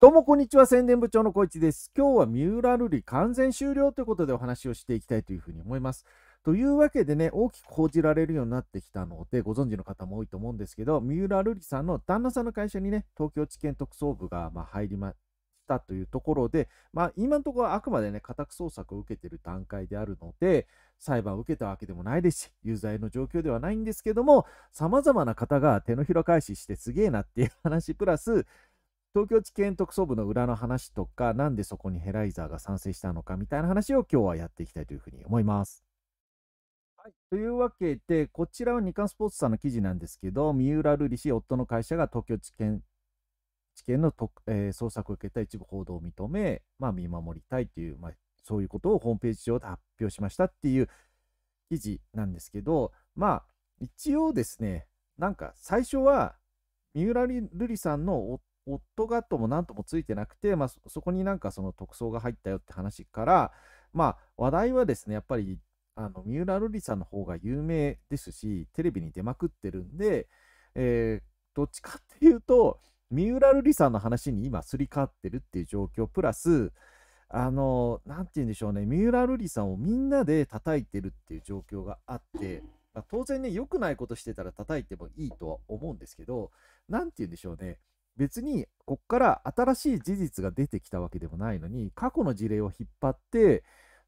どうもこんにちは宣伝部長の小市です。今日は三浦瑠璃完全終了ということでお話をしていきたいというふうに思います。というわけでね、大きく報じられるようになってきたので、ご存知の方も多いと思うんですけど、三浦瑠璃さんの旦那さんの会社にね、東京地検特捜部がま入りましたというところで、まあ、今のところあくまでね、家宅捜索を受けている段階であるので、裁判を受けたわけでもないですし、有罪の状況ではないんですけども、さまざまな方が手のひら返ししてすげえなっていう話、プラス、東京地検特捜部の裏の話とか、なんでそこにヘライザーが賛成したのかみたいな話を今日はやっていきたいというふうに思います。はい、というわけで、こちらは日刊スポーツさんの記事なんですけど、三浦瑠麗氏、夫の会社が東京地検地検のえー、捜索を受けた一部報道を認め、まあ、見守りたいという、まあ、そういうことをホームページ上で発表しましたっていう記事なんですけど、まあ、一応ですね、なんか最初は、三浦瑠麗さんの夫がとも何ともついてなくて、まあ、そこになんかその特捜が入ったよって話から、まあ、話題はですね、やっぱりあの三浦瑠麗さんの方が有名ですし、テレビに出まくってるんで、えー、どっちかっていうと、三浦瑠麗さんの話に今すり替わってるっていう状況、プラス、あの、何て言うんでしょうね、三浦瑠麗さんをみんなで叩いてるっていう状況があって、まあ、当然ね、良くないことしてたら叩いてもいいとは思うんですけど、何て言うんでしょうね、別にこっから新しい事実が出てきたわけでもないのに過去の事例を引っ張って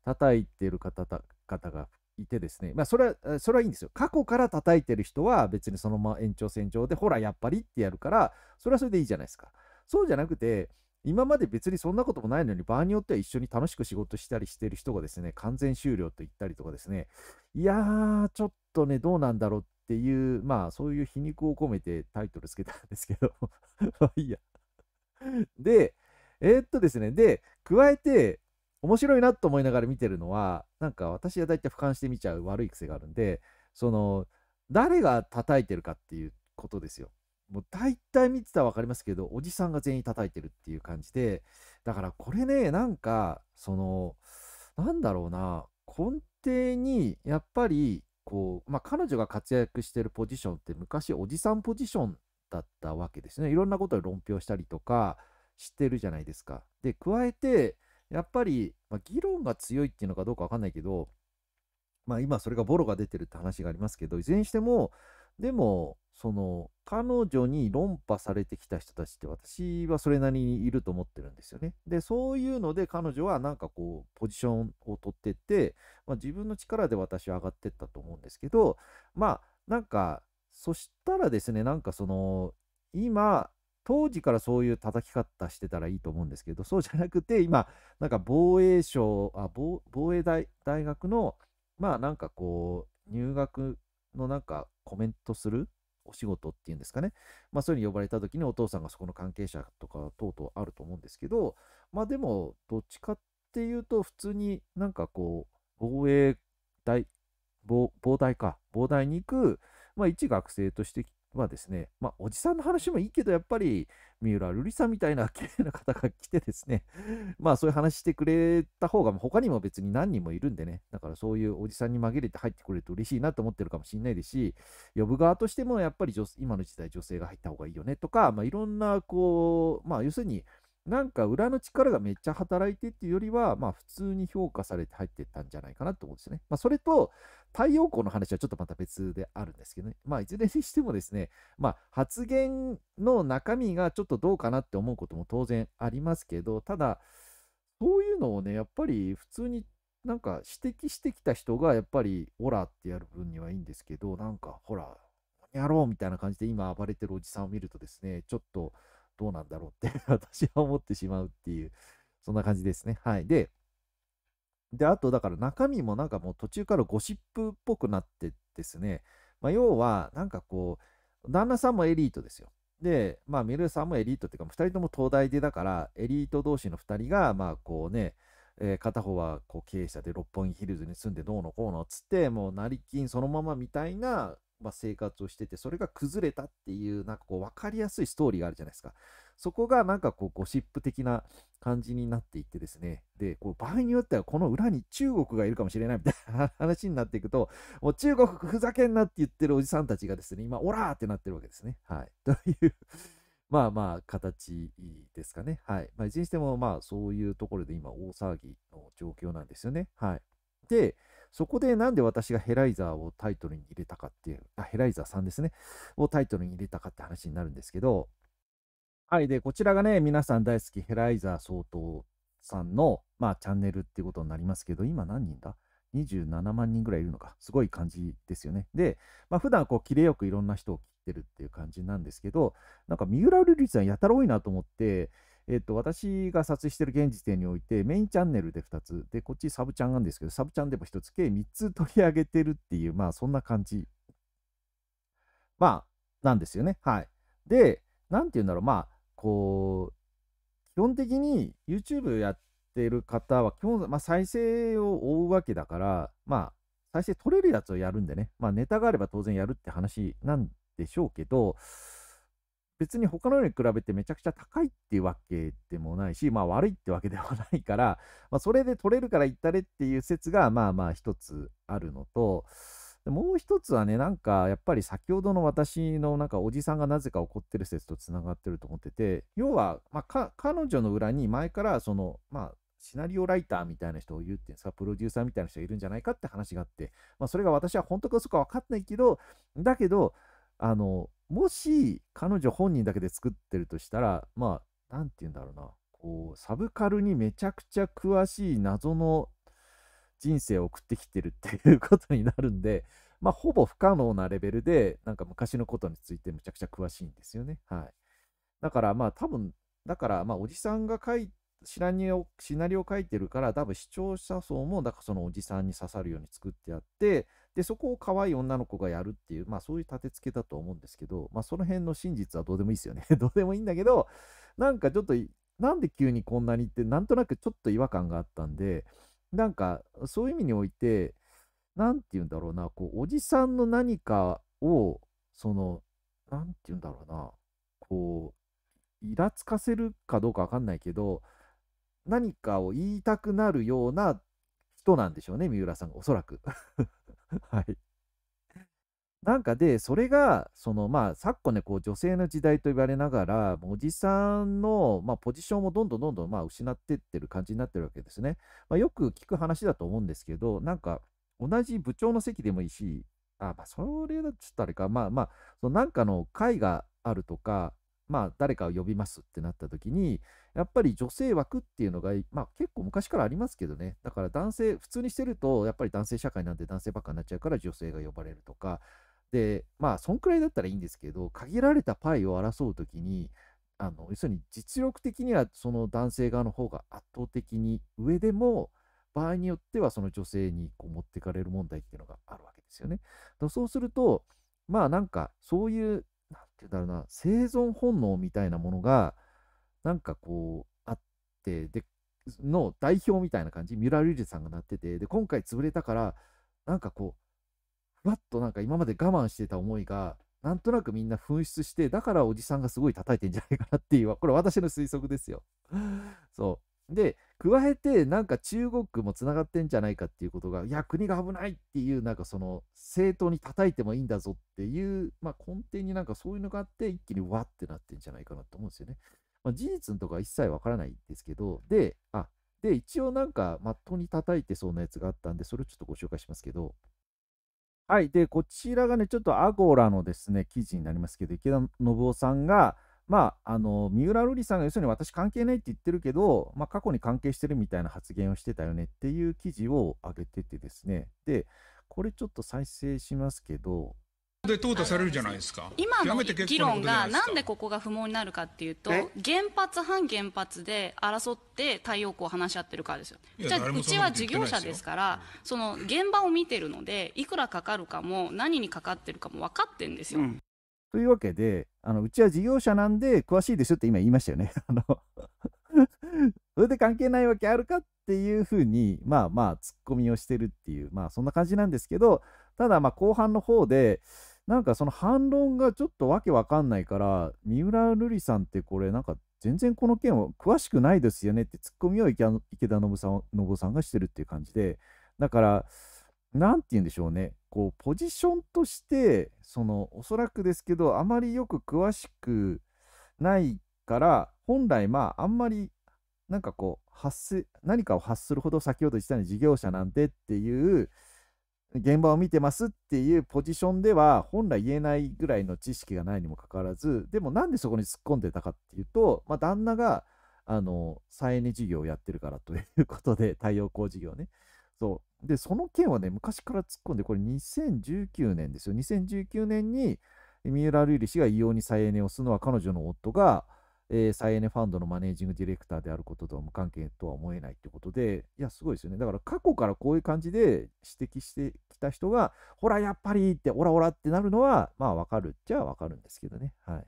叩いてる方々がいてですね、まあ、それはそれはいいんですよ過去から叩いてる人は別にそのまま延長線上でほらやっぱりってやるからそれはそれでいいじゃないですかそうじゃなくて今まで別にそんなこともないのに、場合によっては一緒に楽しく仕事したりしてる人がですね、完全終了と言ったりとかですね、いやー、ちょっとね、どうなんだろうっっていう、まあそういう皮肉を込めてタイトルつけたんですけど、まあいいや。で、えー、っとですね、で、加えて、面白いなと思いながら見てるのは、なんか私は大体俯瞰して見ちゃう悪い癖があるんで、その、誰が叩いてるかっていうことですよ。もう大体見てたら分かりますけど、おじさんが全員叩いてるっていう感じで、だからこれね、なんか、その、なんだろうな、根底にやっぱりこう、まあ、彼女が活躍してるポジションって昔おじさんポジションだったわけですね。いろんなことを論評したりとかしてるじゃないですか。で、加えて、やっぱり、まあ、議論が強いっていうのかどうかわかんないけど、まあ、今それがボロが出てるって話がありますけど、いずれにしても、でも、その、彼女に論破されてきた人たちって私はそれなりにいると思ってるんですよね。で、そういうので彼女はなんかこう、ポジションを取ってって、まあ、自分の力で私は上がってったと思うんですけど、まあ、なんか、そしたらですね、なんかその、今、当時からそういう叩き方してたらいいと思うんですけど、そうじゃなくて、今、なんか防衛省、あ防衛大学の、まあなんかこう、入学のなんかコメントするお仕事っていうんですかね。まあそういうふうに呼ばれた時にお父さんがそこの関係者とか等々あると思うんですけど、まあでもどっちかっていうと普通になんかこう防衛大、防大か、防大に行く、まあ一学生としてまあですね、まあ、おじさんの話もいいけど、やっぱり、三浦瑠麗さんみたいな 綺麗な方が来てですね、まあ、そういう話してくれた方が、他にも別に何人もいるんでね、だからそういうおじさんに紛れて入ってくれると嬉しいなと思ってるかもしれないですし、呼ぶ側としても、やっぱり今の時代、女性が入った方がいいよねとか、まあ、いろんな、こう、まあ、要するに、なんか裏の力がめっちゃ働いてっていうよりは、まあ普通に評価されて入ってったんじゃないかなと思うんですね。まあそれと太陽光の話はちょっとまた別であるんですけどね。まあいずれにしてもですね、まあ発言の中身がちょっとどうかなって思うことも当然ありますけど、ただそういうのをね、やっぱり普通になんか指摘してきた人がやっぱりオラってやる分にはいいんですけど、なんかほら、やろうみたいな感じで今暴れてるおじさんを見るとですね、ちょっとどうなんだろうって 私は思ってしまうっていう、そんな感じですね。はい。で、で、あと、だから中身もなんかもう途中からゴシップっぽくなってですね、まあ、要は、なんかこう、旦那さんもエリートですよ。で、まあ、メルさんもエリートっていうか、2人とも東大でだから、エリート同士の2人が、まあ、こうね、えー、片方はこう経営者で六本木ヒルズに住んでどうのこうのっつって、もう成金そのままみたいなまあ、生活をしてて、それが崩れたっていう、なんかこう、分かりやすいストーリーがあるじゃないですか。そこがなんかこう、ゴシップ的な感じになっていってですね。で、こう場合によっては、この裏に中国がいるかもしれないみたいな 話になっていくと、もう中国ふざけんなって言ってるおじさんたちがですね、今、オラーってなってるわけですね。はい。というまあまあ、形ですかね。はい。まあ、いずれにしても、まあ、そういうところで今、大騒ぎの状況なんですよね。はい。で、そこでなんで私がヘライザーをタイトルに入れたかっていう、あ、ヘライザーさんですね、をタイトルに入れたかって話になるんですけど、はい、で、こちらがね、皆さん大好きヘライザー総統さんの、まあ、チャンネルっていうことになりますけど、今何人だ27万人ぐらいいるのか、すごい感じですよね。で、まあ、普段こう、キレよくいろんな人を切ってるっていう感じなんですけど、なんか三浦瑠麗さんやたら多いなと思って、えっと、私が撮影してる現時点において、メインチャンネルで2つ、で、こっちサブチャンなんですけど、サブチャンでも1つ、計3つ取り上げてるっていう、まあ、そんな感じ。まあ、なんですよね。はい。で、なんて言うんだろう、まあ、こう、基本的に YouTube やってる方は、基本、まあ、再生を追うわけだから、まあ、再生取れるやつをやるんでね、まあ、ネタがあれば当然やるって話なんでしょうけど、別に他のように比べてめちゃくちゃ高いっていうわけでもないし、まあ悪いってわけではないから、まあ、それで取れるから行ったれっていう説がまあまあ一つあるのと、もう一つはね、なんかやっぱり先ほどの私のなんかおじさんがなぜか怒ってる説とつながってると思ってて、要は、まあ、彼女の裏に前からその、まあ、シナリオライターみたいな人を言うっていうんですか、プロデューサーみたいな人がいるんじゃないかって話があって、まあ、それが私は本当か嘘かわかんないけど、だけど、あの、もし彼女本人だけで作ってるとしたら、まあ、なんて言うんだろうな、こう、サブカルにめちゃくちゃ詳しい謎の人生を送ってきてるっていうことになるんで、まあ、ほぼ不可能なレベルで、なんか昔のことについてむちゃくちゃ詳しいんですよね。はい。だから、まあ、多分、だから、まあ、おじさんが書いシナリオシナリオ書いてるから、多分視聴者層も、だからそのおじさんに刺さるように作ってあって、で、そこを可愛い女の子がやるっていう、まあそういう立て付けだと思うんですけど、まあその辺の真実はどうでもいいですよね。どうでもいいんだけど、なんかちょっと、なんで急にこんなにって、なんとなくちょっと違和感があったんで、なんかそういう意味において、なんて言うんだろうな、こう、おじさんの何かを、その、なんて言うんだろうな、こう、イラつかせるかどうかわかんないけど、何かを言いたくなるような人なんでしょうね、三浦さんが、おそらく。はい。なんかで、それが、そのまあ、昨今ね、こう女性の時代と言われながら、おじさんの、まあ、ポジションもどんどんどんどん、まあ、失ってってる感じになってるわけですね。まあ、よく聞く話だと思うんですけど、なんか、同じ部長の席でもいいし、あ、まあ、それだとちょっとあれか、まあまあ、そのなんかの会があるとか、まあ、誰かを呼びますってなった時に、やっぱり女性枠っていうのが、まあ、結構昔からありますけどね、だから男性、普通にしてると、やっぱり男性社会なんで男性ばっかになっちゃうから女性が呼ばれるとか、で、まあ、そんくらいだったらいいんですけど、限られたパイを争う時に、あの要するに実力的にはその男性側の方が圧倒的に上でも、場合によってはその女性にこう持ってかれる問題っていうのがあるわけですよね。そうすると、まあなんかそういうんて言うんだろうな生存本能みたいなものがなんかこうあってでの代表みたいな感じミュ三浦瑠麗さんがなっててで今回潰れたからなんかこうふわっとなんか今まで我慢してた思いがなんとなくみんな紛失してだからおじさんがすごい叩いてんじゃないかなっていうこれ私の推測ですよ。そうで、加えて、なんか中国もつながってんじゃないかっていうことが、いや、国が危ないっていう、なんかその、政党に叩いてもいいんだぞっていう、まあ、根底になんかそういうのがあって、一気にわってなってんじゃないかなと思うんですよね。まあ、事実のとこは一切わからないんですけど、で、あ、で、一応なんか、まっとうに叩いてそうなやつがあったんで、それをちょっとご紹介しますけど、はい。で、こちらがね、ちょっとアゴラのですね、記事になりますけど、池田信夫さんが、まあ、あの三浦瑠麗さんが要するに私関係ないって言ってるけど、まあ、過去に関係してるみたいな発言をしてたよねっていう記事を上げててですね、でこれちょっと再生しますけど、で淘汰されるじゃないですか今の議論がなんでここが不毛になるかっていうと原発反原発で争って太陽光を話し合ってるからですよじゃあうちは事業者ですからその現場を見てるのでいくらかかるかも何にかかってるかも分かってるんですよ、うんというわけで、あのうちは事業者なんで詳しいでしょって今言いましたよね。あのそれで関係ないわけあるかっていうふうに、まあまあ、ツッコミをしてるっていう、まあそんな感じなんですけど、ただまあ後半の方で、なんかその反論がちょっとわけわかんないから、三浦瑠麗さんってこれなんか全然この件を詳しくないですよねってツッコミを池田信さん信さんがしてるっていう感じで、だから、何て言うんでしょうねこうポジションとしてそのおそらくですけどあまりよく詳しくないから本来まああんまりなんかこう発何かを発するほど先ほど言ったように事業者なんてっていう現場を見てますっていうポジションでは本来言えないぐらいの知識がないにもかかわらずでもなんでそこに突っ込んでたかっていうと、まあ、旦那があの再エネ事業をやってるからということで太陽光事業ねそで、その件はね、昔から突っ込んで、これ2019年ですよ。2019年に、三浦瑠麗氏が異様に再エネをするのは彼女の夫が、えー、再エネファンドのマネージングディレクターであることとは無関係とは思えないということで、いや、すごいですよね。だから過去からこういう感じで指摘してきた人が、ほら、やっぱりって、オラオラってなるのは、まあ、わかるっちゃわかるんですけどね。はい。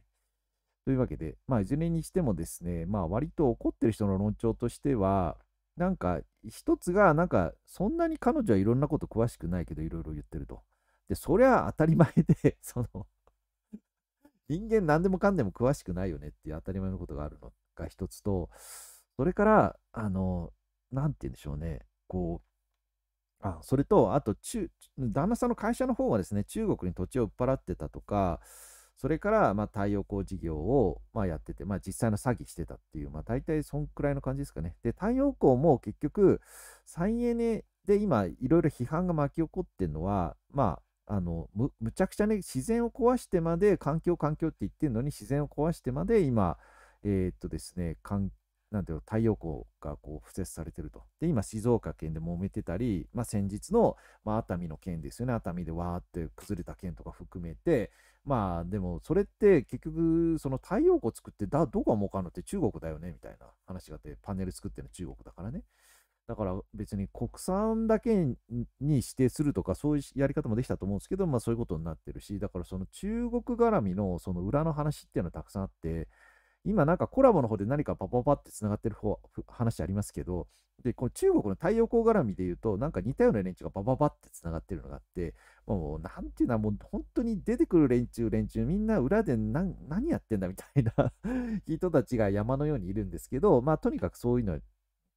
というわけで、まあ、いずれにしてもですね、まあ、割と怒ってる人の論調としては、なんか一つがなんかそんなに彼女はいろんなこと詳しくないけどいろいろ言ってると。でそりゃ当たり前で その人間何でもかんでも詳しくないよねっていう当たり前のことがあるのが一つとそれからあの何て言うんでしょうねこうあそれと、あと中、旦那さんの会社の方はですね、中国に土地を売っ払ってたとか、それから、まあ、太陽光事業を、まあ、やってて、まあ、実際の詐欺してたっていう、まあ、大体そんくらいの感じですかね。で、太陽光も結局、再エネで今、いろいろ批判が巻き起こってるのは、まあ、あのむむちゃくちゃね、自然を壊してまで、環境、環境って言ってるのに、自然を壊してまで、今、えー、っとですね、かんなんていうの、太陽光がこう、敷設されてると。で、今、静岡県で揉めてたり、まあ、先日の、まあ、熱海の件ですよね、熱海でわーって崩れた件とか含めて、まあでもそれって結局その太陽光作ってだどこが儲かるのって中国だよねみたいな話があってパネル作ってるの中国だからね。だから別に国産だけに指定するとかそういうやり方もできたと思うんですけど、まあそういうことになってるし、だからその中国絡みのその裏の話っていうのはたくさんあって、今なんかコラボの方で何かパパパってつながってる方話ありますけど、で、この中国の太陽光絡みで言うと、なんか似たような連中がパパパってつながってるのがあって、もう、なんていうのはもう本当に出てくる連中、連中、みんな裏で何何やってんだみたいな 人たちが山のようにいるんですけど、まあとにかくそういうの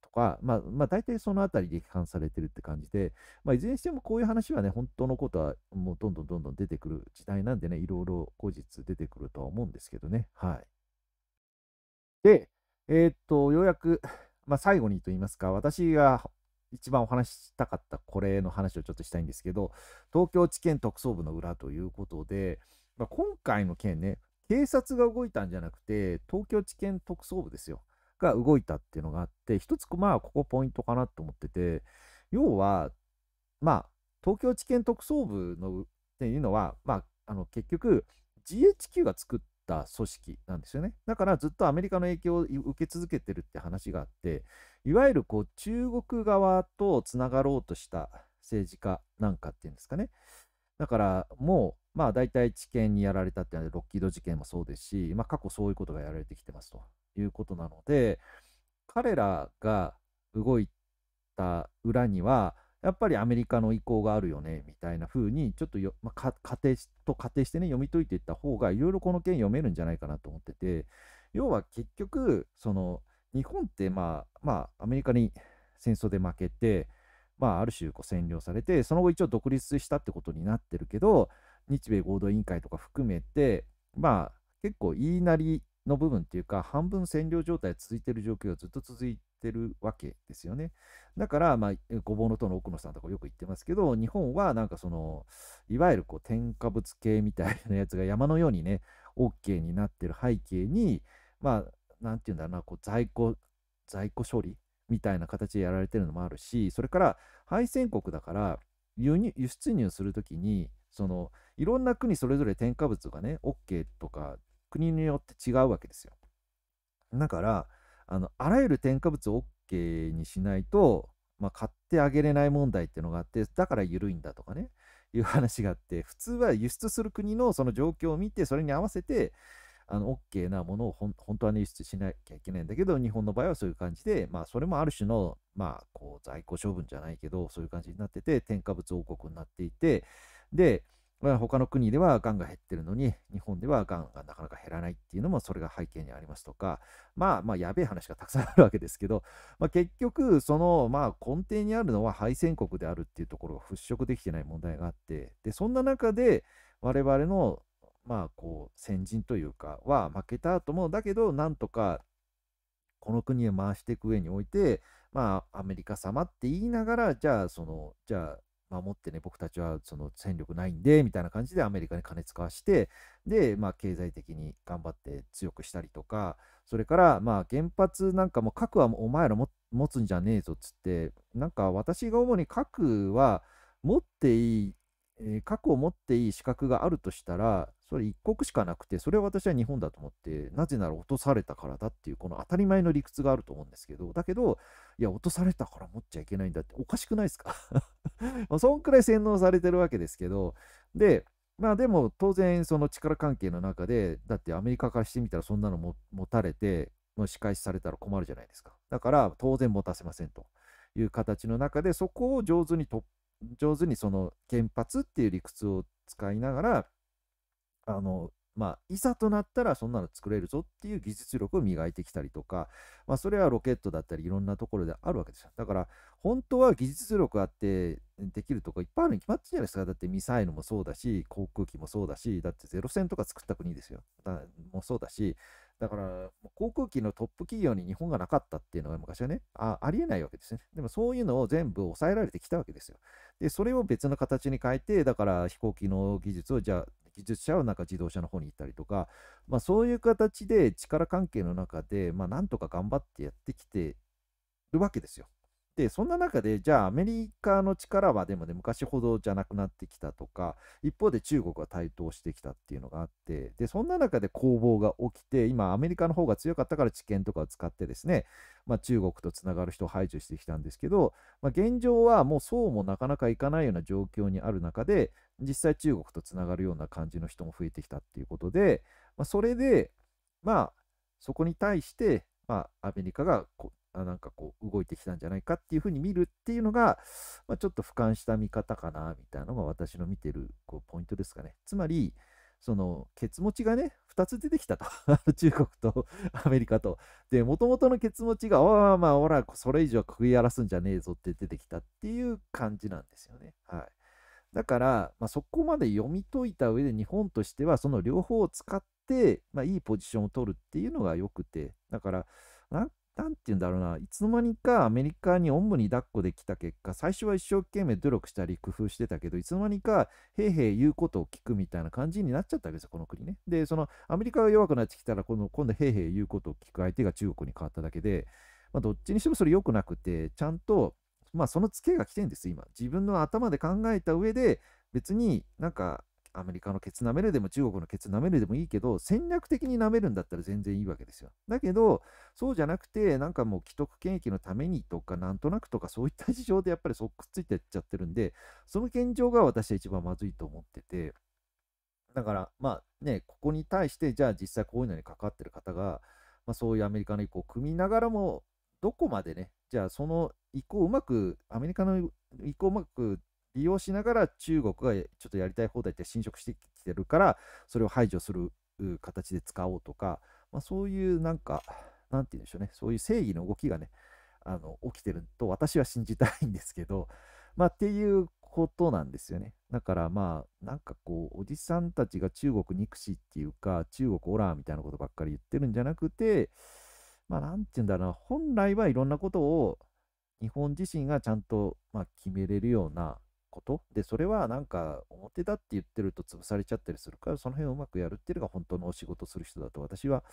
とか、まあ、まあ大体そのあたりで批判されてるって感じで、まあいずれにしてもこういう話はね、本当のことはもうどんどんどんどん出てくる時代なんでね、いろいろ後日出てくるとは思うんですけどね、はい。で、えー、っと、ようやく、まあ、最後にと言いますか、私が一番お話したかったこれの話をちょっとしたいんですけど、東京地検特捜部の裏ということで、まあ、今回の件ね、警察が動いたんじゃなくて、東京地検特捜部ですよ、が動いたっていうのがあって、一つ、まあ、ここポイントかなと思ってて、要は、まあ、東京地検特捜部のっていうのは、まあ、あの結局、GHQ が作った組織なんですよね。だからずっとアメリカの影響を受け続けてるって話があって、いわゆるこう中国側とつながろうとした政治家なんかっていうんですかね。だからもう、まあ大体知見にやられたっていうので、ロッキード事件もそうですし、まあ過去そういうことがやられてきてますということなので、彼らが動いた裏には、やっぱりアメリカの意向があるよねみたいな風にちょっとよ、まあ、仮定と仮定してね読み解いていった方がいろいろこの件読めるんじゃないかなと思ってて要は結局その日本ってまあまあアメリカに戦争で負けてまあある種こう占領されてその後一応独立したってことになってるけど日米合同委員会とか含めてまあ結構言いなりの部分っていうか半分占領状態続いてる状況がずっと続いってるわけですよね。だから、まあ、ごぼうの塔の奥野さんとかよく言ってますけど、日本はなんかその、いわゆるこう添加物系みたいなやつが山のようにね、OK になってる背景に、まあ、なんていうんだろうな、こう在庫、在庫処理みたいな形でやられてるのもあるし、それから敗戦国だから、輸入輸出入するときに、そのいろんな国それぞれ添加物がね、OK とか、国によって違うわけですよ。だから、あのあらゆる添加物を OK にしないと、まあ、買ってあげれない問題っていうのがあってだから緩いんだとかねいう話があって普通は輸出する国のその状況を見てそれに合わせてあの OK なものをほん本当は、ね、輸出しなきゃいけないんだけど日本の場合はそういう感じで、まあ、それもある種の、まあ、こう在庫処分じゃないけどそういう感じになってて添加物王国になっていてでまあ、他の国ではがんが減ってるのに、日本ではがんがなかなか減らないっていうのも、それが背景にありますとか、まあ、まあ、やべえ話がたくさんあるわけですけど、まあ、結局、その、まあ、根底にあるのは敗戦国であるっていうところが払拭できてない問題があって、で、そんな中で、我々の、まあ、こう、先人というか、は負けた後も、だけど、なんとか、この国へ回していく上において、まあ、アメリカ様って言いながら、じゃあ、その、じゃあ、守ってね、僕たちはその戦力ないんで、みたいな感じでアメリカに金使わして、で、まあ、経済的に頑張って強くしたりとか、それから、まあ、原発なんかも核はお前ら持つんじゃねえぞっつって、なんか私が主に核は持っていい、え核を持っていい資格があるとしたら、それ一国しかなくて、それは私は日本だと思って、なぜなら落とされたからだっていう、この当たり前の理屈があると思うんですけど、だけど、いや、落とされたから持っちゃいけないんだって、おかしくないですか まあ、そんくらい洗脳されてるわけですけど、で、まあでも当然その力関係の中で、だってアメリカからしてみたらそんなのも持たれて、もう仕返しされたら困るじゃないですか。だから当然持たせませんという形の中で、そこを上手にと、上手にその原発っていう理屈を使いながら、あの、まあ、いざとなったらそんなの作れるぞっていう技術力を磨いてきたりとか、まあ、それはロケットだったりいろんなところであるわけですよ。だから、本当は技術力あってできるとかいっぱいあるに決まってるじゃないですか。だってミサイルもそうだし、航空機もそうだし、だってゼロ戦とか作った国ですよ。もそうだし、だから、航空機のトップ企業に日本がなかったっていうのは昔はね、あありえないわけですね。でもそういうのを全部抑えられてきたわけですよ。で、それを別の形に変えて、だから飛行機の技術をじゃあ、技術者はなんか自動車の方に行ったりとか、まあ、そういう形で力関係の中で、まあ、なんとか頑張ってやってきてるわけですよ。でそんな中でじゃあアメリカの力はでもね昔ほどじゃなくなってきたとか一方で中国は台頭してきたっていうのがあってでそんな中で攻防が起きて今アメリカの方が強かったから知見とかを使ってですね、まあ、中国とつながる人を排除してきたんですけど、まあ、現状はもうそうもなかなかいかないような状況にある中で実際中国とつながるような感じの人も増えてきたっていうことで、まあ、それでまあそこに対してまあ、アメリカがなんかこう動いてきたんじゃないかっていうふうに見るっていうのが、まあ、ちょっと俯瞰した見方かなみたいなのが私の見てるこうポイントですかね。つまり、そのケツ持ちがね、2つ出てきたと。中国とアメリカと。で、もともとのケツ持ちが、おあまあ、ほら、それ以上食い荒らすんじゃねえぞって出てきたっていう感じなんですよね。はい。だから、まあ、そこまで読み解いた上で日本としてはその両方を使って、まあ、いいポジションを取るっていうのが良くて、だから、なんなんて言うんだろうな、いつの間にかアメリカにおんぶに抱っこできた結果、最初は一生懸命努力したり工夫してたけど、いつの間にか、へいへい言うことを聞くみたいな感じになっちゃったわけですよ、この国ね。で、そのアメリカが弱くなってきたら、この今度、へいへい言うことを聞く相手が中国に変わっただけで、まあ、どっちにしてもそれ良くなくて、ちゃんと、まあ、そのツケが来てんです、今。自分の頭で考えた上で、別になんかアメリカのケツ舐めるでも中国のケツ舐めるでもいいけど、戦略的に舐めるんだったら全然いいわけですよ。だけど、そうじゃなくて、なんかもう既得権益のためにとか、なんとなくとか、そういった事情でやっぱりそっくっついてっちゃってるんで、その現状が私は一番まずいと思ってて、だから、まあね、ここに対して、じゃあ実際こういうのに関わってる方が、まあ、そういうアメリカの意向を組みながらも、どこまでね、じゃあその意向をうまく、アメリカの意向をうまく利用しながら中国がちょっとやりたい放題って侵食してきてるからそれを排除する形で使おうとか、まあ、そういうなんかなんて言うんでしょうねそういう正義の動きがねあの起きてると私は信じたいんですけどまあっていうことなんですよねだからまあなんかこうおじさんたちが中国憎しっていうか中国オラーみたいなことばっかり言ってるんじゃなくてまあなんて言うんだろうな本来はいろんなことを日本自身がちゃんと、まあ、決めれるようなことでそれはなんか表だって言ってると潰されちゃったりするからその辺をうまくやるっていうのが本当のお仕事する人だと私は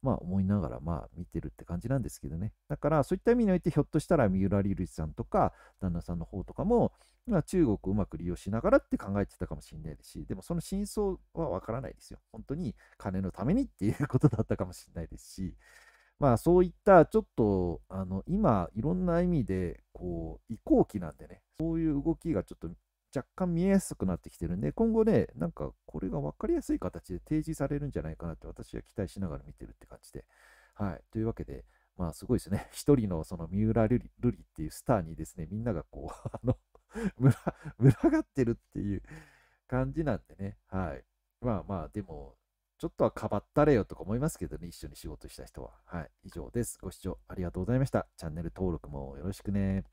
まあ思いながらまあ見てるって感じなんですけどねだからそういった意味においてひょっとしたら三浦龍麗さんとか旦那さんの方とかも、まあ、中国をうまく利用しながらって考えてたかもしれないですしでもその真相はわからないですよ本当に金のためにっていうことだったかもしれないですしまあそういったちょっとあの今いろんな意味でこう移行期なんでねそういう動きがちょっと若干見えやすくなってきてるんで今後ねなんかこれが分かりやすい形で提示されるんじゃないかなって私は期待しながら見てるって感じではいというわけでまあすごいですね 一人のその三浦瑠璃っていうスターにですねみんながこう あの 群がってるっていう感じなんでねはいまあまあでもちょっとはかばったれよとか思いますけどね、一緒に仕事した人は。はい、以上です。ご視聴ありがとうございました。チャンネル登録もよろしくね。